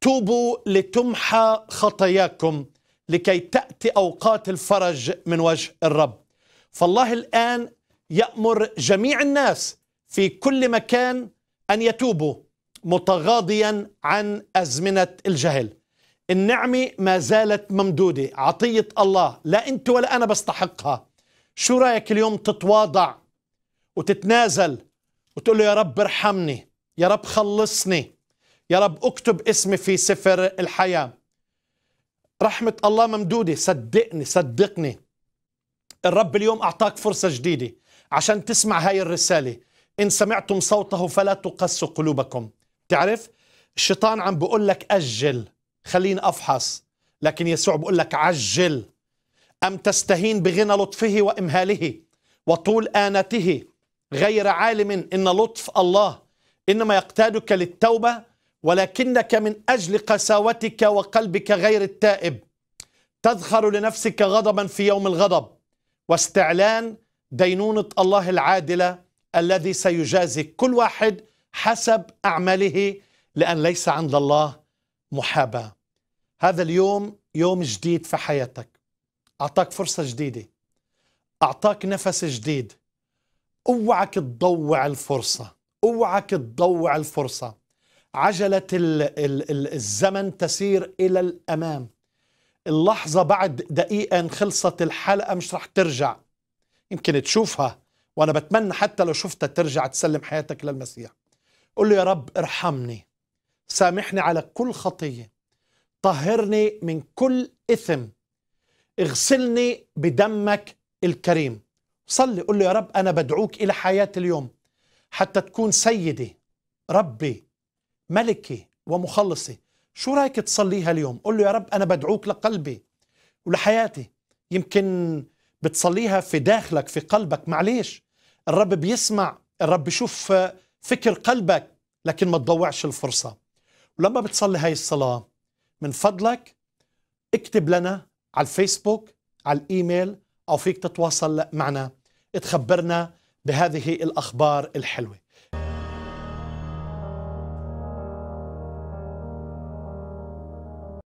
توبوا لتمحى خطاياكم لكي تأتي أوقات الفرج من وجه الرب فالله الآن يأمر جميع الناس في كل مكان أن يتوبوا متغاضيا عن أزمنة الجهل النعمة ما زالت ممدودة عطية الله لا أنت ولا أنا بستحقها شو رأيك اليوم تتواضع وتتنازل وتقول له يا رب ارحمني يا رب خلصني يا رب اكتب اسمي في سفر الحياة رحمة الله ممدودة صدقني صدقني الرب اليوم أعطاك فرصة جديدة عشان تسمع هاي الرسالة إن سمعتم صوته فلا تقسوا قلوبكم تعرف الشيطان عم بقول لك أجل خليني أفحص لكن يسوع بقول لك عجل أم تستهين بغنى لطفه وإمهاله وطول آنته غير عالم إن لطف الله إنما يقتادك للتوبة ولكنك من أجل قساوتك وقلبك غير التائب تذخر لنفسك غضبا في يوم الغضب واستعلان دينونة الله العادلة الذي سيجازي كل واحد حسب أعماله لأن ليس عند الله محاباة هذا اليوم يوم جديد في حياتك أعطاك فرصة جديدة أعطاك نفس جديد اوعك تضوع الفرصة اوعك تضوع الفرصة عجله ال ال الزمن تسير الى الامام اللحظه بعد دقيقه ان خلصت الحلقه مش رح ترجع يمكن تشوفها وانا بتمنى حتى لو شفتها ترجع تسلم حياتك للمسيح قل له يا رب ارحمني سامحني على كل خطيه طهرني من كل اثم اغسلني بدمك الكريم صلي قل له يا رب انا بدعوك الى حياه اليوم حتى تكون سيدي ربي ملكي ومخلصي شو رايك تصليها اليوم قل له يا رب أنا بدعوك لقلبي ولحياتي يمكن بتصليها في داخلك في قلبك معليش الرب بيسمع الرب بيشوف فكر قلبك لكن ما تضوعش الفرصة ولما بتصلي هاي الصلاة من فضلك اكتب لنا على الفيسبوك على الإيميل أو فيك تتواصل معنا تخبرنا بهذه الأخبار الحلوة